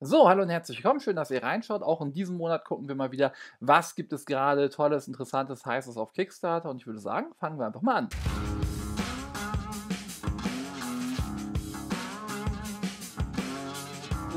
So, hallo und herzlich willkommen. Schön, dass ihr reinschaut. Auch in diesem Monat gucken wir mal wieder, was gibt es gerade Tolles, Interessantes, Heißes auf Kickstarter. Und ich würde sagen, fangen wir einfach mal an.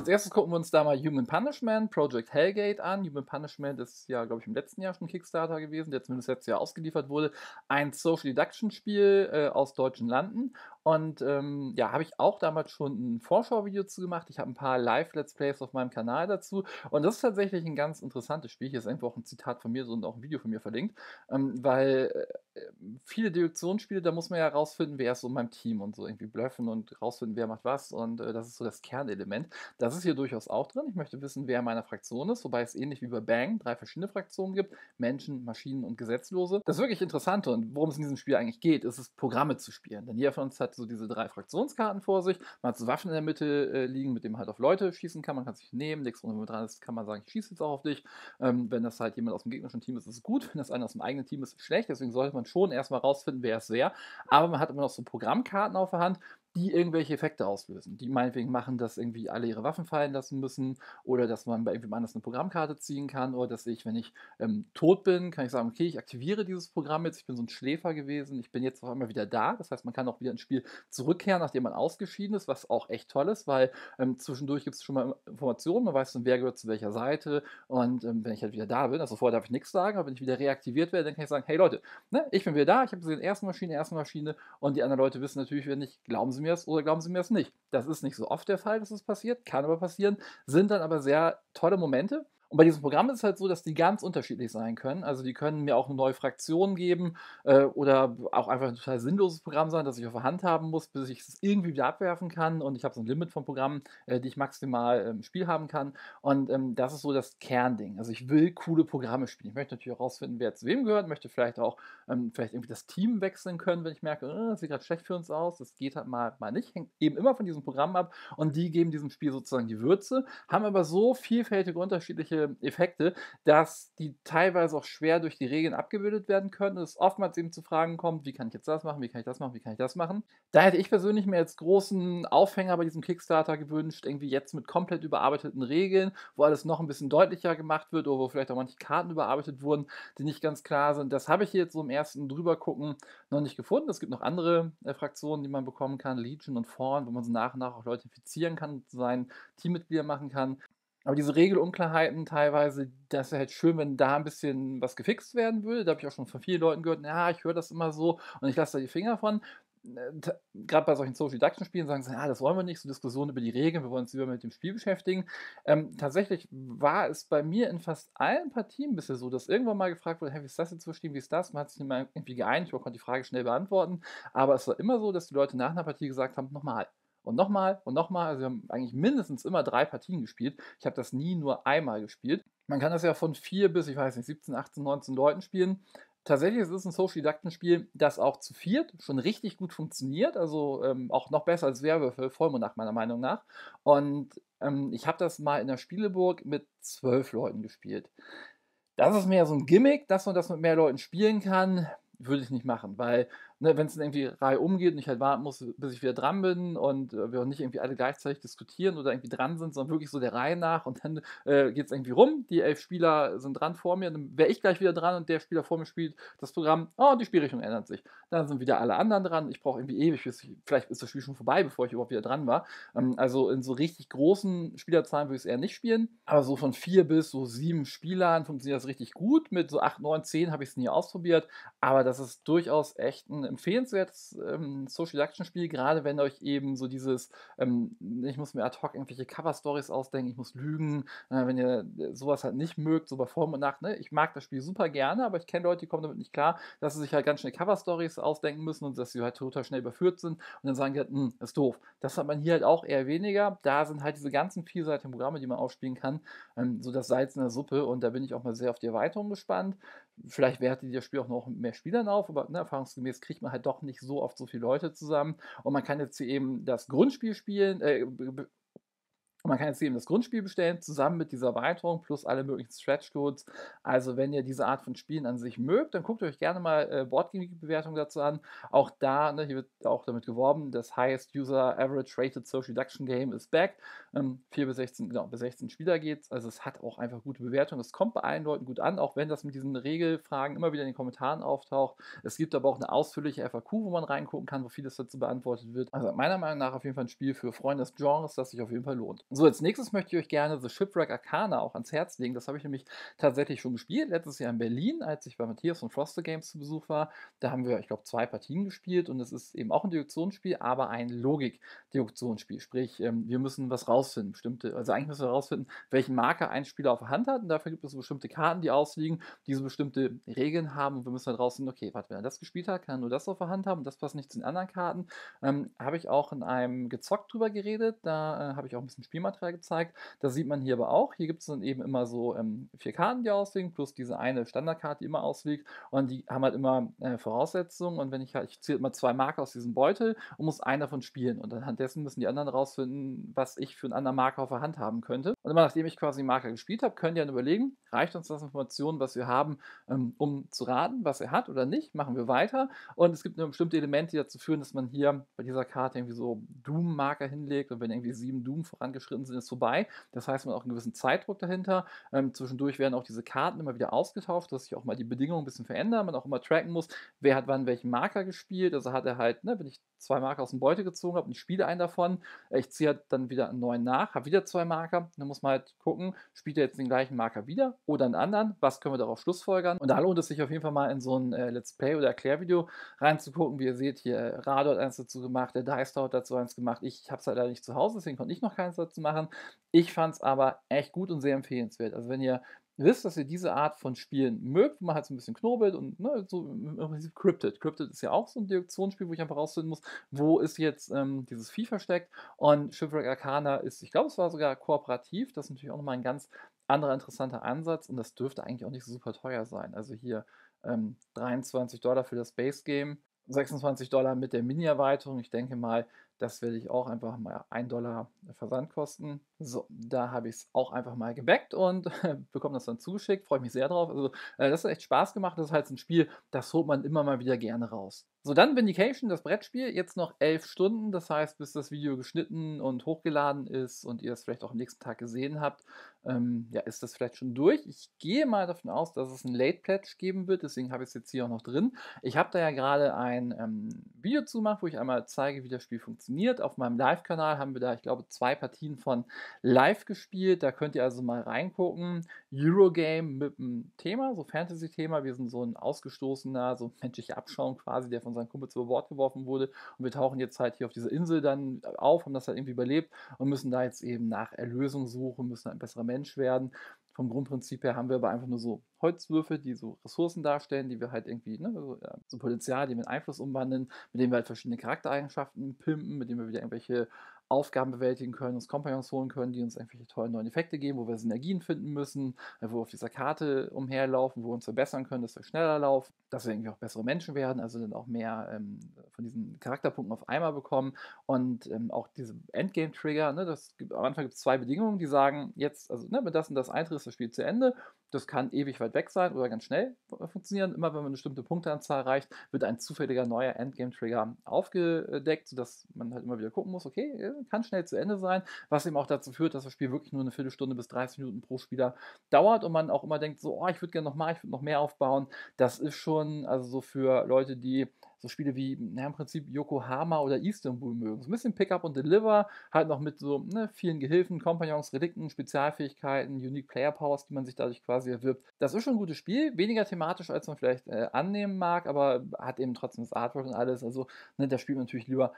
als erstes gucken wir uns da mal Human Punishment, Project Hellgate an. Human Punishment ist ja, glaube ich, im letzten Jahr schon Kickstarter gewesen, der zumindest letztes Jahr ausgeliefert wurde. Ein Social Deduction Spiel äh, aus deutschen Landen. Und ähm, ja, habe ich auch damals schon ein Vorschauvideo zu gemacht. Ich habe ein paar Live-Let's Plays auf meinem Kanal dazu. Und das ist tatsächlich ein ganz interessantes Spiel. Hier ist einfach auch ein Zitat von mir so, und auch ein Video von mir verlinkt. Ähm, weil äh, viele Deduktionsspiele, da muss man ja rausfinden, wer ist so in meinem Team und so irgendwie blöffen und rausfinden, wer macht was. Und äh, das ist so das Kernelement. Das das ist hier durchaus auch drin. Ich möchte wissen, wer meiner Fraktion ist, wobei es ähnlich wie bei Bang drei verschiedene Fraktionen gibt: Menschen, Maschinen und Gesetzlose. Das wirklich Interessante und worum es in diesem Spiel eigentlich geht, ist es, Programme zu spielen. Denn jeder von uns hat so diese drei Fraktionskarten vor sich. Man hat so Waffen in der Mitte äh, liegen, mit denen man halt auf Leute schießen kann. Man kann sich nehmen, nichts ohne mit dran ist, kann man sagen, ich schieße jetzt auch auf dich. Ähm, wenn das halt jemand aus dem gegnerischen Team ist, ist es gut. Wenn das einer aus dem eigenen Team ist, ist es schlecht. Deswegen sollte man schon erstmal rausfinden, wer es wäre. Aber man hat immer noch so Programmkarten auf der Hand, die irgendwelche Effekte auslösen. Die meinetwegen machen, dass irgendwie alle ihre Waffen fallen lassen müssen oder dass man bei irgendjemand anders eine Programmkarte ziehen kann oder dass ich, wenn ich ähm, tot bin, kann ich sagen, okay, ich aktiviere dieses Programm jetzt, ich bin so ein Schläfer gewesen, ich bin jetzt auf einmal wieder da. Das heißt, man kann auch wieder ins Spiel zurückkehren, nachdem man ausgeschieden ist, was auch echt toll ist, weil ähm, zwischendurch gibt es schon mal Informationen, man weiß dann, wer gehört zu welcher Seite und ähm, wenn ich halt wieder da bin, also vorher darf ich nichts sagen, aber wenn ich wieder reaktiviert werde, dann kann ich sagen, hey Leute, ne, ich bin wieder da, ich habe gesehen, erste Maschine, erste Maschine und die anderen Leute wissen natürlich, wenn nicht, glauben sie Sie mir das oder glauben Sie mir das nicht? Das ist nicht so oft der Fall, dass es das passiert, kann aber passieren, sind dann aber sehr tolle Momente, und bei diesem Programm ist es halt so, dass die ganz unterschiedlich sein können. Also die können mir auch eine neue Fraktion geben äh, oder auch einfach ein total sinnloses Programm sein, das ich auf der Hand haben muss, bis ich es irgendwie wieder abwerfen kann. Und ich habe so ein Limit von Programmen, äh, die ich maximal äh, im Spiel haben kann. Und ähm, das ist so das Kernding. Also ich will coole Programme spielen. Ich möchte natürlich herausfinden, wer zu wem gehört, möchte vielleicht auch ähm, vielleicht irgendwie das Team wechseln können, wenn ich merke, äh, das sieht gerade schlecht für uns aus, das geht halt mal, mal nicht. Hängt eben immer von diesem Programm ab. Und die geben diesem Spiel sozusagen die Würze, haben aber so vielfältige unterschiedliche Effekte, dass die teilweise auch schwer durch die Regeln abgebildet werden können. Es oftmals eben zu Fragen kommt, wie kann ich jetzt das machen, wie kann ich das machen, wie kann ich das machen. Da hätte ich persönlich mir jetzt großen Aufhänger bei diesem Kickstarter gewünscht, irgendwie jetzt mit komplett überarbeiteten Regeln, wo alles noch ein bisschen deutlicher gemacht wird oder wo vielleicht auch manche Karten überarbeitet wurden, die nicht ganz klar sind. Das habe ich jetzt so im ersten drübergucken noch nicht gefunden. Es gibt noch andere äh, Fraktionen, die man bekommen kann, Legion und Forn, wo man so nach und nach auch Leute infizieren kann, sein Teammitglieder machen kann. Aber diese Regelunklarheiten teilweise, das wäre halt schön, wenn da ein bisschen was gefixt werden würde. Da habe ich auch schon von vielen Leuten gehört, ja, ich höre das immer so und ich lasse da die Finger von. Äh, Gerade bei solchen Social Deduction Spielen sagen sie, ja, ah, das wollen wir nicht, so Diskussionen über die Regeln, wir wollen uns lieber mit dem Spiel beschäftigen. Ähm, tatsächlich war es bei mir in fast allen Partien bisher so, dass irgendwann mal gefragt wurde, hey, wie ist das jetzt so wie ist das? Man hat sich nicht mal irgendwie geeinigt, man konnte die Frage schnell beantworten. Aber es war immer so, dass die Leute nach einer Partie gesagt haben, nochmal und nochmal und nochmal. Also wir haben eigentlich mindestens immer drei Partien gespielt. Ich habe das nie nur einmal gespielt. Man kann das ja von vier bis, ich weiß nicht, 17, 18, 19 Leuten spielen. Tatsächlich ist es ein Social Deduction Spiel, das auch zu viert schon richtig gut funktioniert. Also ähm, auch noch besser als Werwürfel, Vollmond nach meiner Meinung nach. Und ähm, ich habe das mal in der Spieleburg mit zwölf Leuten gespielt. Das ist mehr so ein Gimmick, dass man das mit mehr Leuten spielen kann, würde ich nicht machen, weil ne, wenn es dann irgendwie Reihe umgeht und ich halt warten muss, bis ich wieder dran bin und äh, wir auch nicht irgendwie alle gleichzeitig diskutieren oder irgendwie dran sind, sondern wirklich so der Reihe nach und dann äh, geht es irgendwie rum, die elf Spieler sind dran vor mir, dann wäre ich gleich wieder dran und der Spieler vor mir spielt das Programm, oh, die Spielrichtung ändert sich. Dann sind wieder alle anderen dran, ich brauche irgendwie ewig, bis ich, vielleicht ist das Spiel schon vorbei, bevor ich überhaupt wieder dran war. Ähm, also in so richtig großen Spielerzahlen würde ich es eher nicht spielen, aber so von vier bis so sieben Spielern funktioniert das richtig gut, mit so acht, neun, zehn habe ich es nie ausprobiert, aber das ist durchaus echt ein empfehlenswertes ähm, Social-Action-Spiel, gerade wenn euch eben so dieses, ähm, ich muss mir ad hoc irgendwelche Cover-Stories ausdenken, ich muss lügen, äh, wenn ihr äh, sowas halt nicht mögt, so bei Form und Nacht, ne? ich mag das Spiel super gerne, aber ich kenne Leute, die kommen damit nicht klar, dass sie sich halt ganz schnell Cover-Stories ausdenken müssen und dass sie halt total schnell überführt sind und dann sagen die halt, hm, ist doof. Das hat man hier halt auch eher weniger, da sind halt diese ganzen vielseitigen Programme, die man aufspielen kann, ähm, so das Salz in der Suppe und da bin ich auch mal sehr auf die Erweiterung gespannt. Vielleicht wertet ihr das Spiel auch noch mehr Spielern auf, aber ne, erfahrungsgemäß kriegt man halt doch nicht so oft so viele Leute zusammen. Und man kann jetzt hier eben das Grundspiel spielen, äh, und man kann jetzt eben das Grundspiel bestellen, zusammen mit dieser Erweiterung plus alle möglichen Stretch-Codes. Also, wenn ihr diese Art von Spielen an sich mögt, dann guckt euch gerne mal äh, Boardgame-Bewertungen dazu an. Auch da, ne, hier wird auch damit geworben, das Highest User Average Rated Social Deduction Game is back. Ähm, 4 bis 16, genau, bis 16 Spieler geht's. Also, es hat auch einfach gute Bewertungen. Es kommt bei allen Leuten gut an, auch wenn das mit diesen Regelfragen immer wieder in den Kommentaren auftaucht. Es gibt aber auch eine ausführliche FAQ, wo man reingucken kann, wo vieles dazu beantwortet wird. Also, meiner Meinung nach auf jeden Fall ein Spiel für Freunde des Genres, das sich auf jeden Fall lohnt. So, als nächstes möchte ich euch gerne The Shipwreck Arcana auch ans Herz legen. Das habe ich nämlich tatsächlich schon gespielt, letztes Jahr in Berlin, als ich bei Matthias von Froster Games zu Besuch war. Da haben wir, ich glaube, zwei Partien gespielt und es ist eben auch ein Deduktionsspiel, aber ein Logik-Deduktionsspiel. Sprich, ähm, wir müssen was rausfinden, bestimmte, also eigentlich müssen wir rausfinden, welchen Marker ein Spieler auf der Hand hat und dafür gibt es bestimmte Karten, die ausliegen, die so bestimmte Regeln haben und wir müssen dann rausfinden, okay, warte, wenn er das gespielt hat, kann er nur das auf der Hand haben und das passt nicht zu den anderen Karten. Ähm, habe ich auch in einem Gezockt drüber geredet, da äh, habe ich auch ein bisschen Spiel Spielmaterial gezeigt. Das sieht man hier aber auch. Hier gibt es dann eben immer so ähm, vier Karten, die auslegen, plus diese eine Standardkarte, die immer ausliegt. Und die haben halt immer äh, Voraussetzungen. Und wenn ich halt, ich ziehe immer zwei Marker aus diesem Beutel und muss einen davon spielen. Und anhand dessen müssen die anderen rausfinden, was ich für einen anderen Marker auf der Hand haben könnte. Und immer nachdem ich quasi Marker gespielt habe, können die dann überlegen, reicht uns das Informationen, was wir haben, ähm, um zu raten, was er hat oder nicht, machen wir weiter. Und es gibt nur bestimmte Elemente, die dazu führen, dass man hier bei dieser Karte irgendwie so Doom-Marker hinlegt und wenn irgendwie sieben Doom vorangeschritten sind, ist vorbei. Das heißt, man hat auch einen gewissen Zeitdruck dahinter. Ähm, zwischendurch werden auch diese Karten immer wieder ausgetauscht, dass sich auch mal die Bedingungen ein bisschen verändern, man auch immer tracken muss, wer hat wann welchen Marker gespielt. Also hat er halt, ne, wenn ich zwei Marker aus dem Beute gezogen habe und ich spiele einen davon, äh, ich ziehe halt dann wieder einen neuen nach, habe wieder zwei Marker, dann muss muss man halt gucken, spielt er jetzt den gleichen Marker wieder oder einen anderen? Was können wir darauf schlussfolgern? Und da lohnt es sich auf jeden Fall mal in so ein äh, Let's Play oder Erklärvideo reinzugucken. Wie ihr seht, hier äh, Rado hat eins dazu gemacht, der Deister hat dazu eins gemacht. Ich habe es halt leider nicht zu Hause, deswegen konnte ich noch keins dazu machen. Ich fand es aber echt gut und sehr empfehlenswert. Also wenn ihr wisst, dass ihr diese Art von Spielen mögt, wo man halt so ein bisschen knobelt und ne, so im Prinzip Cryptid. Cryptid ist ja auch so ein Direktionsspiel, wo ich einfach rausfinden muss, wo ist jetzt ähm, dieses Vieh versteckt. Und Shipwreck Arcana ist, ich glaube, es war sogar kooperativ. Das ist natürlich auch nochmal ein ganz anderer interessanter Ansatz und das dürfte eigentlich auch nicht so super teuer sein. Also hier ähm, 23 Dollar für das Base Game. 26 Dollar mit der Mini-Erweiterung. Ich denke mal, das will ich auch einfach mal 1 Dollar Versandkosten. So, da habe ich es auch einfach mal gebackt und bekomme das dann zugeschickt. Freue mich sehr drauf. Also, äh, das hat echt Spaß gemacht. Das ist halt ein Spiel, das holt man immer mal wieder gerne raus. So, dann Vindication, das Brettspiel. Jetzt noch 11 Stunden. Das heißt, bis das Video geschnitten und hochgeladen ist und ihr es vielleicht auch am nächsten Tag gesehen habt, ähm, ja, ist das vielleicht schon durch. Ich gehe mal davon aus, dass es ein Late Pledge geben wird, deswegen habe ich es jetzt hier auch noch drin. Ich habe da ja gerade ein ähm, Video zu gemacht, wo ich einmal zeige, wie das Spiel funktioniert. Auf meinem Live-Kanal haben wir da, ich glaube, zwei Partien von live gespielt. Da könnt ihr also mal reingucken. Eurogame mit einem Thema, so Fantasy-Thema. Wir sind so ein ausgestoßener, so menschlicher Abschaum quasi, der von seinem Kumpel zu Bord geworfen wurde. Und wir tauchen jetzt halt hier auf dieser Insel dann auf, haben das halt irgendwie überlebt und müssen da jetzt eben nach Erlösung suchen, müssen halt ein besserer Mensch Mensch werden. Vom Grundprinzip her haben wir aber einfach nur so Holzwürfel, die so Ressourcen darstellen, die wir halt irgendwie, ne, so, so, Potenzial, die wir in Einfluss umwandeln, mit denen wir halt verschiedene Charaktereigenschaften pimpen, mit denen wir wieder irgendwelche Aufgaben bewältigen können, uns Kompagnons holen können, die uns irgendwelche tollen neuen Effekte geben, wo wir Synergien finden müssen, äh, wo wir auf dieser Karte umherlaufen, wo wir uns verbessern können, dass wir schneller laufen, dass wir irgendwie auch bessere Menschen werden, also dann auch mehr ähm, von diesen Charakterpunkten auf einmal bekommen und ähm, auch diese Endgame-Trigger, ne, das gibt, am Anfang gibt es zwei Bedingungen, die sagen, jetzt, also ne, wenn das und das eintritt, ist das Spiel zu Ende, das kann ewig weit weg sein oder ganz schnell äh, funktionieren, immer wenn man eine bestimmte Punkteanzahl erreicht, wird ein zufälliger neuer Endgame-Trigger aufgedeckt, sodass man halt immer wieder gucken muss, okay, äh, kann schnell zu Ende sein, was eben auch dazu führt, dass das Spiel wirklich nur eine Viertelstunde bis 30 Minuten pro Spieler dauert und man auch immer denkt, so, oh, ich würde gerne noch mal, ich würde noch mehr aufbauen. Das ist schon, also so für Leute, die so Spiele wie na, im Prinzip Yokohama oder Istanbul mögen. So ein bisschen Pickup und Deliver, halt noch mit so ne, vielen Gehilfen, Kompagnons, Relikten, Spezialfähigkeiten, Unique Player Powers, die man sich dadurch quasi erwirbt. Das ist schon ein gutes Spiel, weniger thematisch, als man vielleicht äh, annehmen mag, aber hat eben trotzdem das Artwork und alles. Also ne, da spielt man natürlich lieber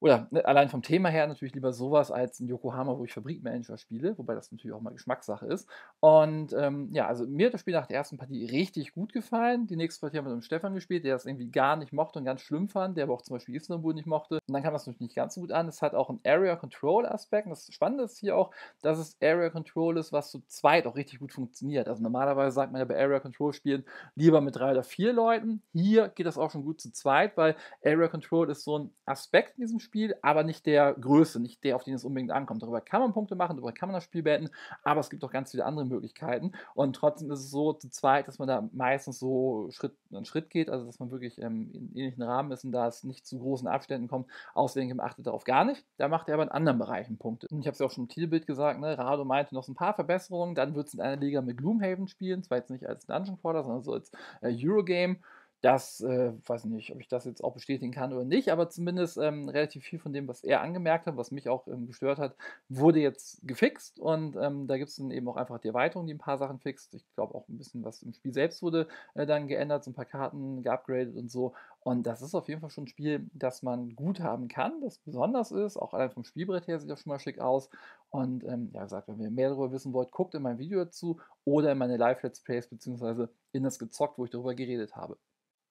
oder ne, allein vom Thema her natürlich lieber sowas als in Yokohama, wo ich Fabrikmanager spiele, wobei das natürlich auch mal Geschmackssache ist. Und ähm, ja, also mir hat das Spiel nach der ersten Partie richtig gut gefallen. Die nächste Partie haben wir mit dem Stefan gespielt, der das irgendwie gar nicht mochte und ganz schlimm fand, der aber auch zum Beispiel Istanbul nicht mochte. Und dann kam das natürlich nicht ganz so gut an. Es hat auch einen Area Control Aspekt. Und das Spannende ist hier auch, dass es Area Control ist, was zu zweit auch richtig gut funktioniert. Also normalerweise sagt man ja bei Area Control Spielen lieber mit drei oder vier Leuten. Hier geht das auch schon gut zu zweit, weil Area Control ist so ein Aspekt in diesem Spiel Spiel, aber nicht der Größe, nicht der, auf den es unbedingt ankommt. Darüber kann man Punkte machen, darüber kann man das Spiel beenden, aber es gibt auch ganz viele andere Möglichkeiten. Und trotzdem ist es so zu zweit, dass man da meistens so Schritt an Schritt geht, also dass man wirklich ähm, in ähnlichen Rahmen ist und da es nicht zu großen Abständen kommt. Außerdem achtet darauf gar nicht. Da macht er aber in anderen Bereichen Punkte. Und ich habe es ja auch schon im Titelbild gesagt, ne? Rado meinte noch so ein paar Verbesserungen, dann wird es in einer Liga mit Gloomhaven spielen, zwar jetzt nicht als Dungeon Quarter, sondern so als äh, Eurogame das äh, weiß nicht, ob ich das jetzt auch bestätigen kann oder nicht, aber zumindest ähm, relativ viel von dem, was er angemerkt hat, was mich auch ähm, gestört hat, wurde jetzt gefixt und ähm, da gibt es dann eben auch einfach die Erweiterung, die ein paar Sachen fixt. Ich glaube auch ein bisschen was im Spiel selbst wurde äh, dann geändert, so ein paar Karten geupgradet und so. Und das ist auf jeden Fall schon ein Spiel, das man gut haben kann, das besonders ist. Auch allein vom Spielbrett her sieht das schon mal schick aus. Und ähm, ja, gesagt, wenn ihr mehr darüber wissen wollt, guckt in mein Video dazu oder in meine Live-Let's Plays beziehungsweise in das Gezockt, wo ich darüber geredet habe.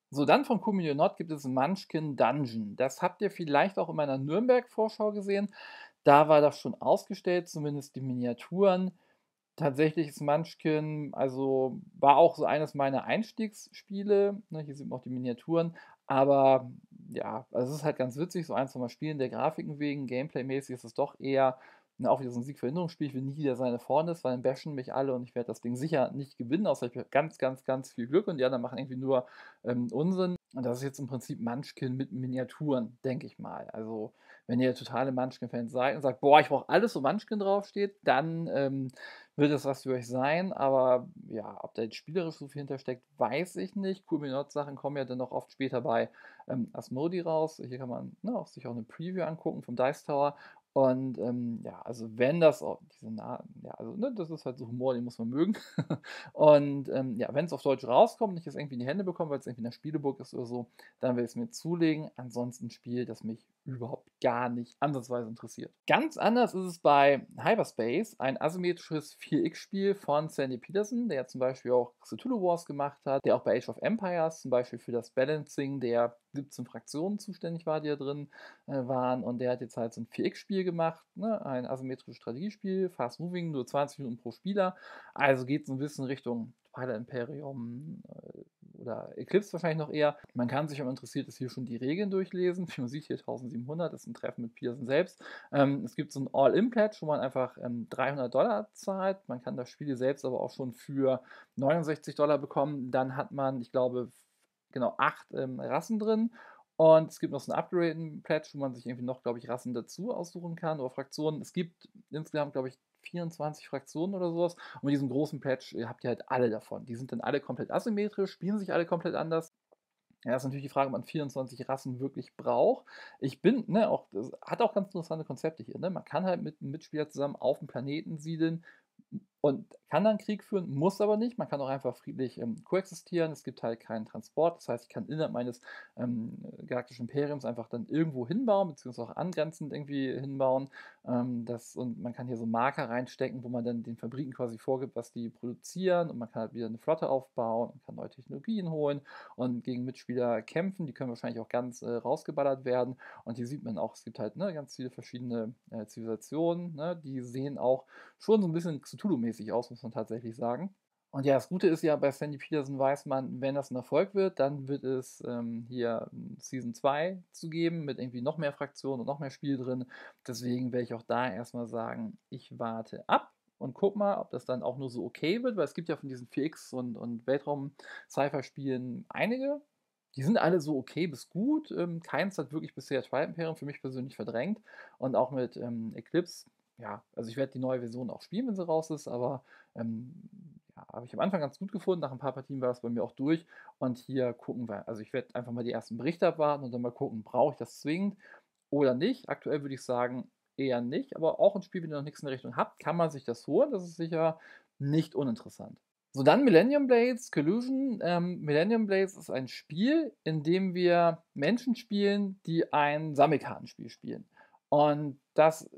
So, dann von Kumionot gibt es Munchkin Dungeon. Das habt ihr vielleicht auch in meiner Nürnberg-Vorschau gesehen. Da war das schon ausgestellt, zumindest die Miniaturen. Tatsächlich ist Munchkin, also war auch so eines meiner Einstiegsspiele. Ne, hier sieht man auch die Miniaturen. Aber ja, also es ist halt ganz witzig, so eins nochmal spielen, der Grafiken wegen, gameplay-mäßig ist es doch eher und auch wieder so ein Siegverhinderungsspiel. Ich will nie wieder seine vorne ist, weil dann bashen mich alle und ich werde das Ding sicher nicht gewinnen, außer ich habe ganz, ganz, ganz viel Glück und die anderen machen irgendwie nur ähm, Unsinn. Und das ist jetzt im Prinzip Munchkin mit Miniaturen, denke ich mal. Also, wenn ihr totale Munchkin-Fans seid und sagt, boah, ich brauche alles, wo Munchkin draufsteht, dann ähm, wird das was für euch sein. Aber ja, ob da jetzt spielerisch so viel hintersteckt, weiß ich nicht. Cool-Minot-Sachen kommen ja dann auch oft später bei ähm, Asmodi raus. Hier kann man na, ne, sich auch eine Preview angucken vom Dice Tower. Und ähm, ja, also wenn das auf diese Na ja, also ne, das ist halt so Humor, den muss man mögen. und ähm, ja, wenn es auf Deutsch rauskommt und ich es irgendwie in die Hände bekomme, weil es irgendwie in der Spieleburg ist oder so, dann will ich es mir zulegen. Ansonsten ein Spiel, das mich überhaupt gar nicht ansatzweise interessiert. Ganz anders ist es bei Hyperspace, ein asymmetrisches 4X-Spiel von Sandy Peterson, der zum Beispiel auch Cthulhu Wars gemacht hat, der auch bei Age of Empires zum Beispiel für das Balancing der 17 Fraktionen zuständig war, die da drin äh, waren. Und der hat jetzt halt so ein 4X-Spiel gemacht, ne? ein asymmetrisches Strategiespiel, Fast Moving, nur 20 Minuten pro Spieler. Also geht es ein bisschen Richtung Twilight Imperium äh, oder Eclipse wahrscheinlich noch eher. Man kann sich, wenn man interessiert ist, hier schon die Regeln durchlesen. Wie man sieht, hier 1700 das ist ein Treffen mit Pearson selbst. Ähm, es gibt so ein All-In-Pledge, wo man einfach ähm, 300 Dollar zahlt. Man kann das Spiel selbst aber auch schon für 69 Dollar bekommen. Dann hat man, ich glaube, genau acht ähm, Rassen drin. Und es gibt noch so einen Upgrade-Patch, wo man sich irgendwie noch, glaube ich, Rassen dazu aussuchen kann oder Fraktionen. Es gibt insgesamt, glaube ich, 24 Fraktionen oder sowas. Und mit diesem großen Pledge äh, habt ihr halt alle davon. Die sind dann alle komplett asymmetrisch, spielen sich alle komplett anders. Ja, das ist natürlich die Frage, ob man 24 Rassen wirklich braucht. Ich bin, ne, auch, das hat auch ganz interessante Konzepte hier. Ne? Man kann halt mit einem Mitspieler zusammen auf dem Planeten siedeln und kann dann Krieg führen, muss aber nicht. Man kann auch einfach friedlich ähm, koexistieren. Es gibt halt keinen Transport. Das heißt, ich kann innerhalb meines ähm, galaktischen Imperiums einfach dann irgendwo hinbauen, beziehungsweise auch angrenzend irgendwie hinbauen. Ähm, das, und man kann hier so Marker reinstecken, wo man dann den Fabriken quasi vorgibt, was die produzieren. Und man kann halt wieder eine Flotte aufbauen und kann neue Technologien holen und gegen Mitspieler kämpfen. Die können wahrscheinlich auch ganz äh, rausgeballert werden. Und hier sieht man auch, es gibt halt ne, ganz viele verschiedene äh, Zivilisationen. Ne? Die sehen auch schon so ein bisschen Cthulhu-mäßig aus, muss man tatsächlich sagen. Und ja, das Gute ist ja, bei Sandy Peterson weiß man, wenn das ein Erfolg wird, dann wird es ähm, hier ähm, Season 2 zu geben mit irgendwie noch mehr Fraktionen und noch mehr Spiel drin. Deswegen werde ich auch da erstmal sagen, ich warte ab und guck mal, ob das dann auch nur so okay wird, weil es gibt ja von diesen 4X und, und Weltraum-Cypher-Spielen einige. Die sind alle so okay bis gut. Ähm, keins hat wirklich bisher Tribe Imperium für mich persönlich verdrängt. Und auch mit ähm, Eclipse ja, also ich werde die neue Version auch spielen, wenn sie raus ist, aber ähm, ja, habe ich am Anfang ganz gut gefunden. Nach ein paar Partien war das bei mir auch durch. Und hier gucken wir, also ich werde einfach mal die ersten Berichte abwarten und dann mal gucken, brauche ich das zwingend oder nicht. Aktuell würde ich sagen, eher nicht, aber auch ein Spiel, wenn ihr noch nichts in der Richtung habt, kann man sich das holen. Das ist sicher nicht uninteressant. So, dann Millennium Blades, Collusion. Ähm, Millennium Blades ist ein Spiel, in dem wir Menschen spielen, die ein Sammelkartenspiel spielen. Und das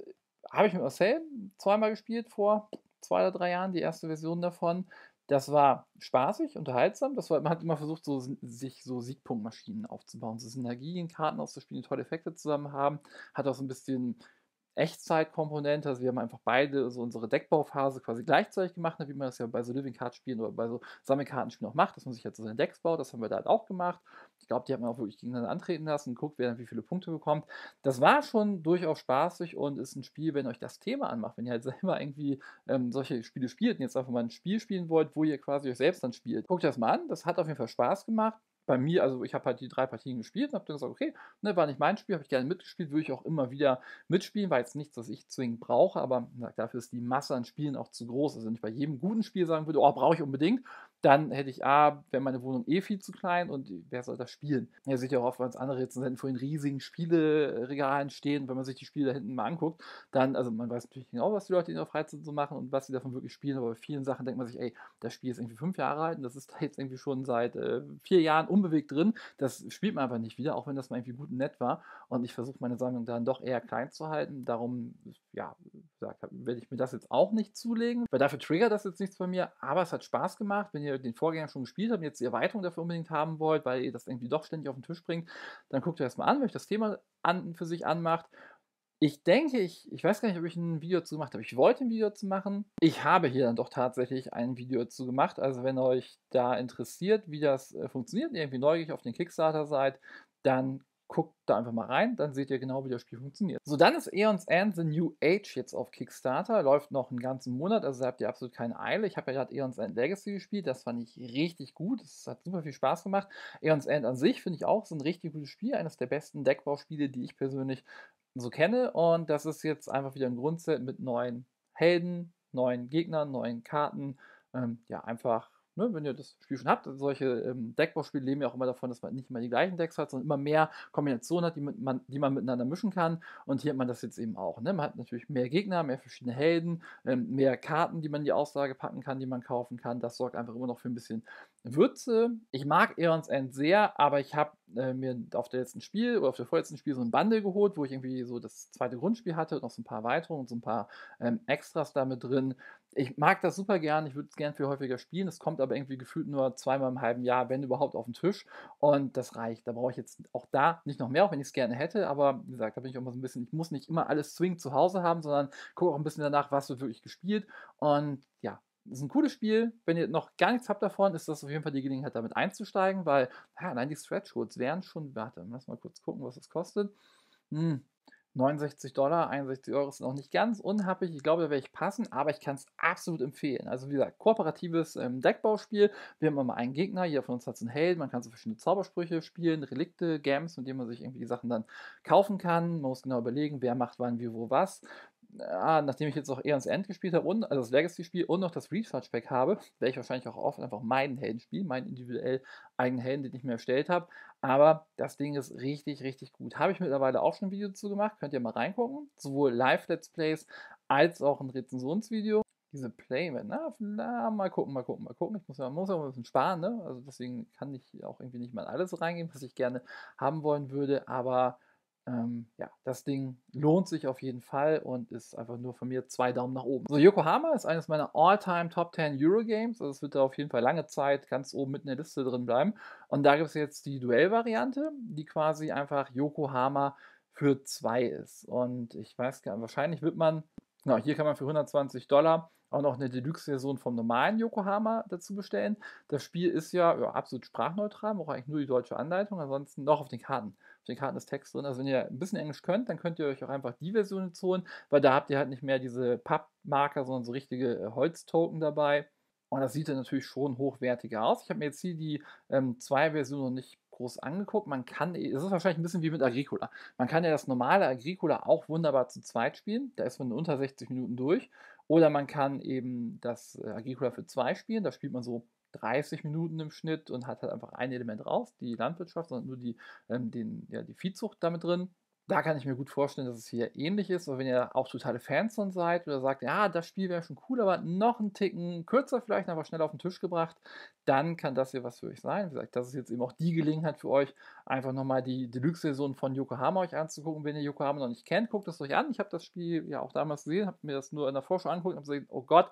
habe ich mit Marcel zweimal gespielt vor zwei oder drei Jahren, die erste Version davon. Das war spaßig, unterhaltsam. Das war, man hat immer versucht, so, sich so Siegpunktmaschinen aufzubauen, so Synergien, Karten auszuspielen, die tolle Effekte zusammen haben. Hat auch so ein bisschen Echtzeitkomponente. Also wir haben einfach beide so unsere Deckbauphase quasi gleichzeitig gemacht, ne, wie man das ja bei so Living Card Spielen oder bei so Sammelkartenspielen auch macht, dass man sich halt so seine Decks baut. Das haben wir da halt auch gemacht. Ich glaube, die hat man auch wirklich gegeneinander antreten lassen, und guckt, wer dann wie viele Punkte bekommt. Das war schon durchaus spaßig und ist ein Spiel, wenn euch das Thema anmacht, wenn ihr halt selber irgendwie ähm, solche Spiele spielt und jetzt einfach mal ein Spiel spielen wollt, wo ihr quasi euch selbst dann spielt. Guckt das mal an, das hat auf jeden Fall Spaß gemacht bei mir, also ich habe halt die drei Partien gespielt und habe dann gesagt, okay, ne, war nicht mein Spiel, habe ich gerne mitgespielt, würde ich auch immer wieder mitspielen, war jetzt nichts, was ich zwingend brauche, aber na, dafür ist die Masse an Spielen auch zu groß. Also wenn ich bei jedem guten Spiel sagen würde, oh, brauche ich unbedingt, dann hätte ich A, wäre meine Wohnung eh viel zu klein und wer soll das spielen? Er sieht ja auch oft, wenn es andere Rezensenten vor den riesigen Spieleregalen stehen, wenn man sich die Spiele da hinten mal anguckt, dann, also man weiß natürlich genau, was die Leute in ihrer Freizeit so machen und was sie davon wirklich spielen, aber bei vielen Sachen denkt man sich, ey, das Spiel ist irgendwie fünf Jahre alt und das ist da jetzt irgendwie schon seit äh, vier Jahren unbewegt drin, das spielt man einfach nicht wieder, auch wenn das mal irgendwie gut und nett war und ich versuche meine Sammlung dann doch eher klein zu halten, darum, ja, werde ich mir das jetzt auch nicht zulegen, weil dafür triggert das jetzt nichts bei mir, aber es hat Spaß gemacht, wenn ihr ihr den Vorgänger schon gespielt habt, jetzt die Erweiterung dafür unbedingt haben wollt, weil ihr das irgendwie doch ständig auf den Tisch bringt, dann guckt euch erstmal an, wenn das Thema an, für sich anmacht. Ich denke, ich, ich weiß gar nicht, ob ich ein Video dazu gemacht habe. Ich wollte ein Video dazu machen. Ich habe hier dann doch tatsächlich ein Video dazu gemacht. Also wenn euch da interessiert, wie das äh, funktioniert, irgendwie neugierig auf den Kickstarter seid, dann guckt da einfach mal rein, dann seht ihr genau, wie das Spiel funktioniert. So, dann ist Eons End The New Age jetzt auf Kickstarter, läuft noch einen ganzen Monat, also habt ihr absolut keine Eile. Ich habe ja gerade Eons End Legacy gespielt, das fand ich richtig gut, es hat super viel Spaß gemacht. Eons End an sich finde ich auch, so ein richtig gutes Spiel, eines der besten Deckbauspiele, die ich persönlich so kenne und das ist jetzt einfach wieder ein Grundset mit neuen Helden, neuen Gegnern, neuen Karten, ähm, ja, einfach ne, wenn ihr das Spiel schon habt, also solche ähm, Deckbauspiele leben ja auch immer davon, dass man nicht immer die gleichen Decks hat, sondern immer mehr Kombinationen hat, die man, die man miteinander mischen kann. Und hier hat man das jetzt eben auch. Ne? Man hat natürlich mehr Gegner, mehr verschiedene Helden, ähm, mehr Karten, die man in die Aussage packen kann, die man kaufen kann. Das sorgt einfach immer noch für ein bisschen Würze. Ich mag Eons End sehr, aber ich habe äh, mir auf der letzten Spiel oder auf der vorletzten Spiel so ein Bundle geholt, wo ich irgendwie so das zweite Grundspiel hatte und noch so ein paar Erweiterungen und so ein paar ähm, Extras damit drin. Ich mag das super gern, ich würde es gern viel häufiger spielen. Es kommt aber irgendwie gefühlt nur zweimal im halben Jahr, wenn überhaupt, auf den Tisch. Und das reicht. Da brauche ich jetzt auch da nicht noch mehr, auch wenn ich es gerne hätte. Aber wie gesagt, da bin ich auch immer so ein bisschen, ich muss nicht immer alles zwingend zu Hause haben, sondern gucke auch ein bisschen danach, was wird wirklich gespielt. Und ja, ist ein cooles Spiel. Wenn ihr noch gar nichts habt davon, ist das auf jeden Fall die Gelegenheit, damit einzusteigen, weil, ja, nein, die Stretch Goals wären schon, warte, lass mal kurz gucken, was das kostet. Hm, 69 Dollar, 61 Euro ist noch nicht ganz unhappig. Ich glaube, da werde ich passen, aber ich kann es absolut empfehlen. Also, wie gesagt, kooperatives ähm, Deckbauspiel. Wir haben immer einen Gegner, jeder von uns hat einen Held. Man kann so verschiedene Zaubersprüche spielen, Relikte, Games, mit denen man sich irgendwie die Sachen dann kaufen kann. Man muss genau überlegen, wer macht wann, wie, wo, was ah, nachdem ich jetzt noch eher ans End gespielt habe und also das Legacy-Spiel und noch das Recharge-Pack habe, werde ich wahrscheinlich auch oft einfach meinen Helden spielen, meinen individuell eigenen Helden, den ich mir erstellt habe. Aber das Ding ist richtig, richtig gut. Habe ich mittlerweile auch schon ein Video dazu gemacht, könnt ihr mal reingucken. Sowohl Live-Let's Plays als auch ein Rezensionsvideo. Diese Playman, na, na, mal gucken, mal gucken, mal gucken. Ich muss ja, muss ein bisschen sparen, ne? Also deswegen kann ich auch irgendwie nicht mal alles reingehen, was ich gerne haben wollen würde, aber ähm, ja, das Ding lohnt sich auf jeden Fall und ist einfach nur von mir zwei Daumen nach oben. So, Yokohama ist eines meiner All-Time Top 10 Eurogames. Also es wird da auf jeden Fall lange Zeit ganz oben mit in der Liste drin bleiben. Und da gibt es jetzt die Duell-Variante, die quasi einfach Yokohama für zwei ist. Und ich weiß gar nicht, wahrscheinlich wird man, genau, hier kann man für 120 Dollar auch noch eine Deluxe-Version vom normalen Yokohama dazu bestellen. Das Spiel ist ja, ja absolut sprachneutral, braucht eigentlich nur die deutsche Anleitung, ansonsten noch auf den Karten den Karten ist Text drin. Also wenn ihr ein bisschen Englisch könnt, dann könnt ihr euch auch einfach die Version jetzt holen, weil da habt ihr halt nicht mehr diese Pappmarker, sondern so richtige äh, Holztoken dabei. Und das sieht dann natürlich schon hochwertiger aus. Ich habe mir jetzt hier die ähm, zwei Versionen noch nicht groß angeguckt. Man kann, äh, es ist wahrscheinlich ein bisschen wie mit Agricola. Man kann ja das normale Agricola auch wunderbar zu zweit spielen. Da ist man unter 60 Minuten durch. Oder man kann eben das äh, Agricola für zwei spielen. Da spielt man so 30 Minuten im Schnitt und hat halt einfach ein Element raus, die Landwirtschaft, sondern nur die, ähm, den, ja, die Viehzucht damit drin. Da kann ich mir gut vorstellen, dass es hier ähnlich ist. Aber also wenn ihr auch totale Fans von seid oder sagt, ja, das Spiel wäre schon cool, aber noch einen Ticken kürzer vielleicht, aber schnell auf den Tisch gebracht, dann kann das hier was für euch sein. Wie gesagt, das ist jetzt eben auch die Gelegenheit für euch, einfach nochmal die Deluxe-Saison von Yokohama euch anzugucken. Wenn ihr Yokohama noch nicht kennt, guckt es euch an. Ich habe das Spiel ja auch damals gesehen, habe mir das nur in der Vorschau angeguckt und habe gesagt, oh Gott,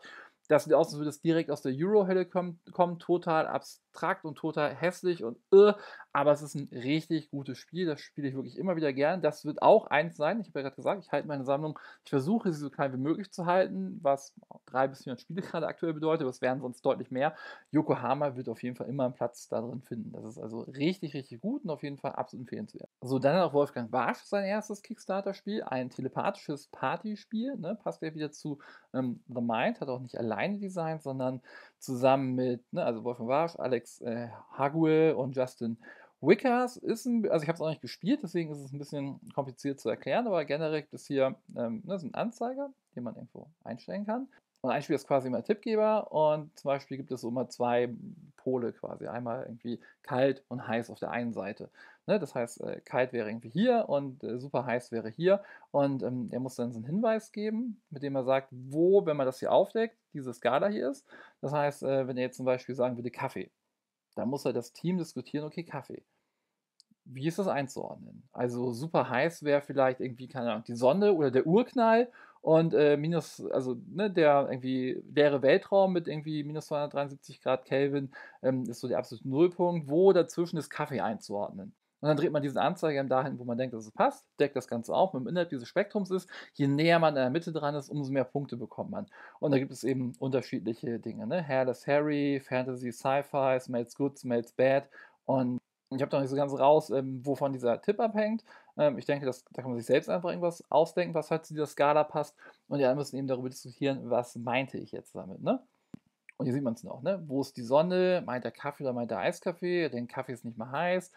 das sieht aus, als würde das direkt aus der Euro-Hölle kommen, kommen, total abs abstrakt und total hässlich und äh, aber es ist ein richtig gutes Spiel. Das spiele ich wirklich immer wieder gern. Das wird auch eins sein. Ich habe ja gerade gesagt, ich halte meine Sammlung, ich versuche sie so klein wie möglich zu halten, was drei bis 400 Spiele gerade aktuell bedeutet, aber es wären sonst deutlich mehr. Yokohama wird auf jeden Fall immer einen Platz darin finden. Das ist also richtig, richtig gut und auf jeden Fall absolut empfehlenswert. So, dann hat auch Wolfgang Barsch sein erstes Kickstarter-Spiel, ein telepathisches Partyspiel, ne? passt ja wieder zu ähm, The Mind, hat auch nicht alleine designt, sondern zusammen mit, ne, also Wolfgang Warsch, Alex äh, Hague und Justin Wickers ist ein, also ich habe es auch nicht gespielt, deswegen ist es ein bisschen kompliziert zu erklären, aber generell ist hier ähm, ne, ist ein Anzeiger, den man irgendwo einstellen kann. Und ein Spiel ist quasi immer Tippgeber und zum Beispiel gibt es so immer zwei Pole quasi. Einmal irgendwie kalt und heiß auf der einen Seite. Ne? Das heißt, äh, kalt wäre irgendwie hier und äh, super heiß wäre hier. Und ähm, er muss dann so einen Hinweis geben, mit dem er sagt, wo, wenn man das hier aufdeckt, diese Skala hier ist. Das heißt, äh, wenn er jetzt zum Beispiel sagen würde Kaffee, dann muss er das Team diskutieren, okay, Kaffee wie ist das einzuordnen? Also super heiß wäre vielleicht irgendwie, keine Ahnung, die Sonne oder der Urknall und äh, minus, also ne, der irgendwie leere Weltraum mit irgendwie minus 273 Grad Kelvin ähm, ist so der absolute Nullpunkt, wo dazwischen ist Kaffee einzuordnen. Und dann dreht man diesen Anzeiger dahin, wo man denkt, dass es passt, deckt das Ganze auf, mit dem Inhalt dieses Spektrums ist. Je näher man in der Mitte dran ist, umso mehr Punkte bekommt man. Und da gibt es eben unterschiedliche Dinge. Ne? Hairless Harry, Fantasy, Sci-Fi, Smells Good, Smells Bad. Und ich habe noch nicht so ganz raus, ähm, wovon dieser Tipp abhängt. Ähm, ich denke, das, da kann man sich selbst einfach irgendwas ausdenken, was halt zu dieser Skala passt. Und die anderen müssen eben darüber diskutieren, was meinte ich jetzt damit. Ne? Und hier sieht man es noch. Ne? Wo ist die Sonne? Meint der Kaffee oder meint der Eiskaffee? Denn Kaffee ist nicht mehr heiß.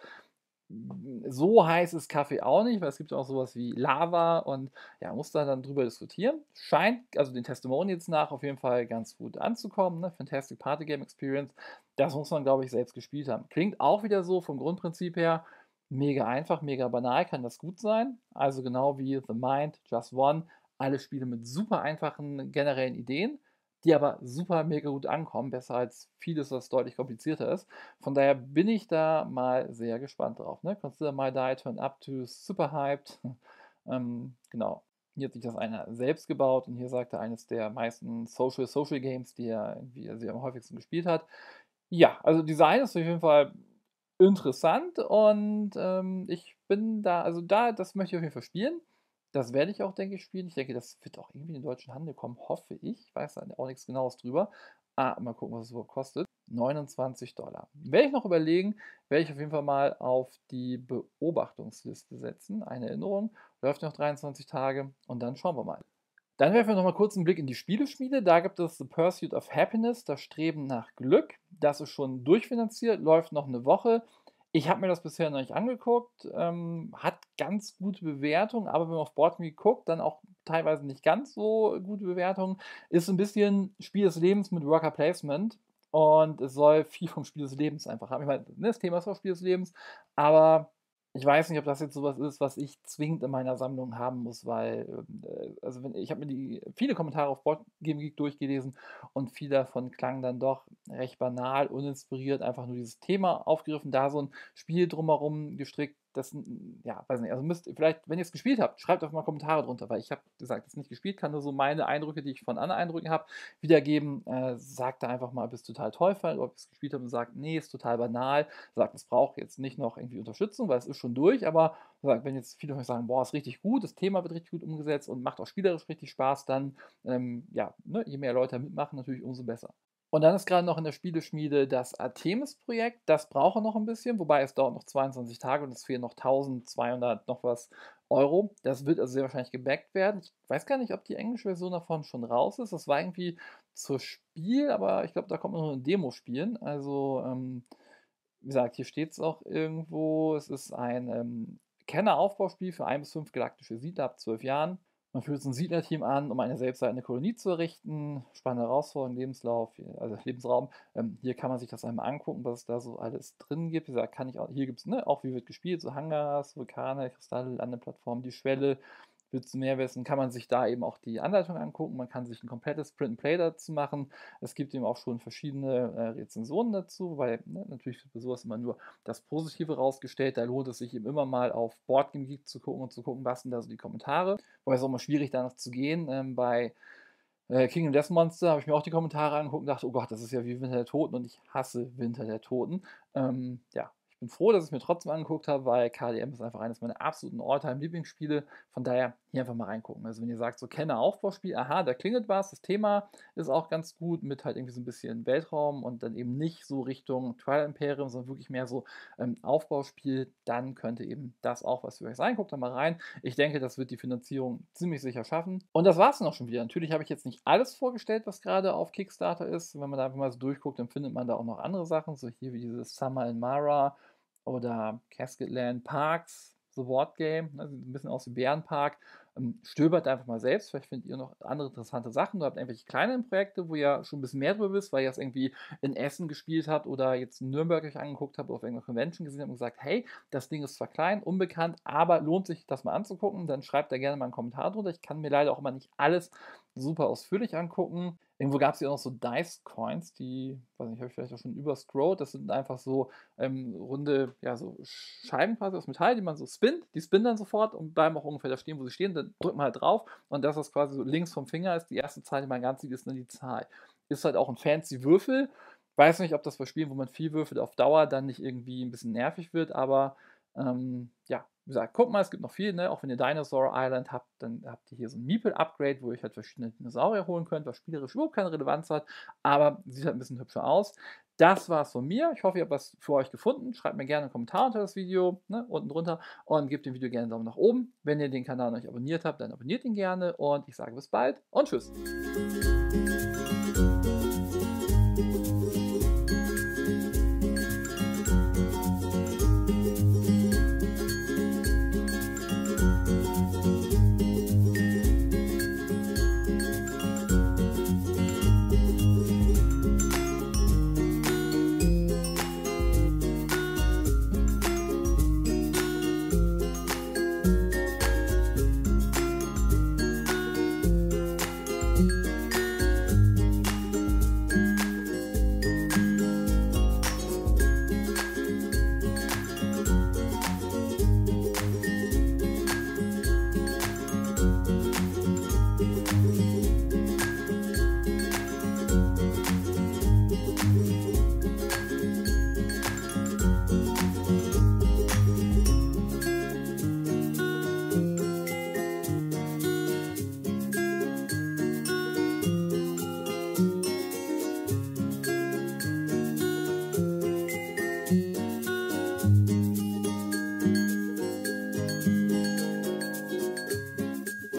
So heiß ist Kaffee auch nicht, weil es gibt auch sowas wie Lava und ja, muss da dann drüber diskutieren. Scheint, also den Testimonials nach, auf jeden Fall ganz gut anzukommen. Ne? Fantastic Party Game Experience. Das muss man, glaube ich, selbst gespielt haben. Klingt auch wieder so vom Grundprinzip her mega einfach, mega banal kann das gut sein. Also genau wie The Mind, Just One, alle Spiele mit super einfachen generellen Ideen, die aber super mega gut ankommen, besser als vieles, was deutlich komplizierter ist. Von daher bin ich da mal sehr gespannt drauf. Ne? Consider my die, turn up to, super hyped. ähm, genau. Hier hat sich das einer selbst gebaut und hier sagt er eines der meisten Social Social Games, die er irgendwie sehr am häufigsten gespielt hat. Ja, also Design ist auf jeden Fall interessant und ähm, ich bin da, also da, das möchte ich auf jeden Fall spielen. Das werde ich auch, denke ich, spielen. Ich denke, das wird auch irgendwie in den deutschen Handel kommen, hoffe ich. Ich weiß da auch nichts genaues drüber. Ah, mal gucken, was es so kostet. 29 Dollar. Werde ich noch überlegen, werde ich auf jeden Fall mal auf die Beobachtungsliste setzen. Eine Erinnerung. Läuft noch 23 Tage und dann schauen wir mal. Dann werfen wir nochmal kurz einen Blick in die Spieleschmiede. Da gibt es The Pursuit of Happiness, das Streben nach Glück. Das ist schon durchfinanziert, läuft noch eine Woche. Ich habe mir das bisher noch nicht angeguckt, ähm, hat ganz gute Bewertungen, aber wenn man auf Boardme guckt, dann auch teilweise nicht ganz so gute Bewertungen. Ist ein bisschen Spiel des Lebens mit Worker Placement und es soll viel vom Spiel des Lebens einfach haben. Ich meine, ne, das Thema ist auch Spiel des Lebens, aber ich weiß nicht, ob das jetzt sowas ist, was ich zwingend in meiner Sammlung haben muss, weil ähm, äh, also wenn, ich habe mir die viele Kommentare auf Boardgame-Geek durchgelesen und viele davon klangen dann doch recht banal, uninspiriert, einfach nur dieses Thema aufgegriffen, da so ein Spiel drumherum gestrickt, das, ja, weiß nicht, also müsst, vielleicht, wenn ihr es gespielt habt, schreibt doch mal Kommentare drunter, weil ich habe gesagt, es nicht gespielt, kann nur so meine Eindrücke, die ich von anderen Eindrücken habe, wiedergeben. Äh, sagt da einfach mal, ob es total toll Teufel, ob ihr es gespielt habt und sagt, nee, ist total banal, sagt, es braucht jetzt nicht noch irgendwie Unterstützung, weil es ist schon durch, aber sagt, wenn jetzt viele von euch sagen, boah, ist richtig gut, das Thema wird richtig gut umgesetzt und macht auch spielerisch richtig Spaß, dann, ähm, ja, ne, je mehr Leute mitmachen, natürlich umso besser. Und dann ist gerade noch in der Spieleschmiede das Artemis-Projekt. Das braucht er noch ein bisschen, wobei es dauert noch 22 Tage und es fehlen noch 1200 noch was Euro. Das wird also sehr wahrscheinlich gebackt werden. Ich weiß gar nicht, ob die englische Version davon schon raus ist. Das war irgendwie zur Spiel, aber ich glaube, da kommt man nur eine Demo spielen. Also, ähm, wie gesagt, hier steht es auch irgendwo. Es ist ein ähm, Kenneraufbauspiel für ein bis fünf galaktische Siedler ab zwölf Jahren. Man führt ein Siedlerteam an, um eine selbstleitende Kolonie zu errichten. Spannende Herausforderung, Lebenslauf, also Lebensraum. Ähm, hier kann man sich das einmal angucken, was es da so alles drin gibt. Wie gesagt, kann ich auch, hier gibt es ne, auch, wie wird gespielt, so Hangars, Vulkane, Kristalle, Landeplattformen, die Schwelle, Willst du mehr wissen, kann man sich da eben auch die Anleitung angucken. Man kann sich ein komplettes Print and Play dazu machen. Es gibt eben auch schon verschiedene äh, Rezensionen dazu, weil ne, natürlich wird bei sowas immer nur das Positive rausgestellt. Da lohnt es sich eben immer mal auf Boardgame Geek zu gucken und zu gucken, was sind da so die Kommentare. Wobei es auch immer schwierig danach zu gehen. Ähm, bei äh, Kingdom Death Monster habe ich mir auch die Kommentare angeguckt und dachte, oh Gott, das ist ja wie Winter der Toten und ich hasse Winter der Toten. Ähm, ja, bin froh, dass ich es mir trotzdem angeguckt habe, weil KDM ist einfach eines meiner absoluten alltime lieblingsspiele Von daher hier einfach mal reingucken. Also wenn ihr sagt, so kenne Aufbauspiel, aha, da klingelt was, das Thema ist auch ganz gut mit halt irgendwie so ein bisschen Weltraum und dann eben nicht so Richtung Twilight Imperium, sondern wirklich mehr so ähm, Aufbauspiel, dann könnte eben das auch was für euch sein. Guckt da mal rein. Ich denke, das wird die Finanzierung ziemlich sicher schaffen. Und das war es dann auch schon wieder. Natürlich habe ich jetzt nicht alles vorgestellt, was gerade auf Kickstarter ist. Wenn man da einfach mal so durchguckt, dann findet man da auch noch andere Sachen, so hier wie dieses Summer in Mara oder Casketland Parks, The Board Game, ne, sieht ein bisschen aus wie Bärenpark. Ähm, stöbert einfach mal selbst, vielleicht findet ihr noch andere interessante Sachen. Ihr habt irgendwelche kleineren Projekte, wo ihr schon ein bisschen mehr drüber wisst, weil ihr das irgendwie in Essen gespielt habt oder jetzt in Nürnberg euch angeguckt habt oder auf irgendeiner Convention gesehen habt und gesagt, hey, das Ding ist zwar klein, unbekannt, aber lohnt sich das mal anzugucken, dann schreibt da gerne mal einen Kommentar drunter. Ich kann mir leider auch immer nicht alles super ausführlich angucken. Irgendwo gab es ja auch noch so Dice-Coins, die, weiß nicht, habe ich vielleicht auch schon überscrollt. Das sind einfach so ähm, runde, ja, so Scheiben quasi aus Metall, die man so spinnt. Die spinnen dann sofort und bleiben auch ungefähr da stehen, wo sie stehen. Dann drückt man halt drauf und das, was quasi so links vom Finger ist, die erste Zahl, die man ganz sieht, ist dann die Zahl. Ist halt auch ein fancy Würfel. Weiß nicht, ob das bei Spielen, wo man viel würfelt, auf Dauer dann nicht irgendwie ein bisschen nervig wird, aber ähm, ja, wie gesagt, guck mal, es gibt noch viel, ne? auch wenn ihr Dinosaur Island habt, dann habt ihr hier so ein Meeple-Upgrade, wo ihr halt verschiedene Dinosaurier holen könnt, was spielerisch überhaupt keine Relevanz hat, aber sieht halt ein bisschen hübscher aus. Das war's von mir. Ich hoffe, ihr habt was für euch gefunden. Schreibt mir gerne einen Kommentar unter das Video, ne, unten drunter, und gebt dem Video gerne einen Daumen nach oben. Wenn ihr den Kanal noch nicht abonniert habt, dann abonniert ihn gerne und ich sage bis bald und tschüss.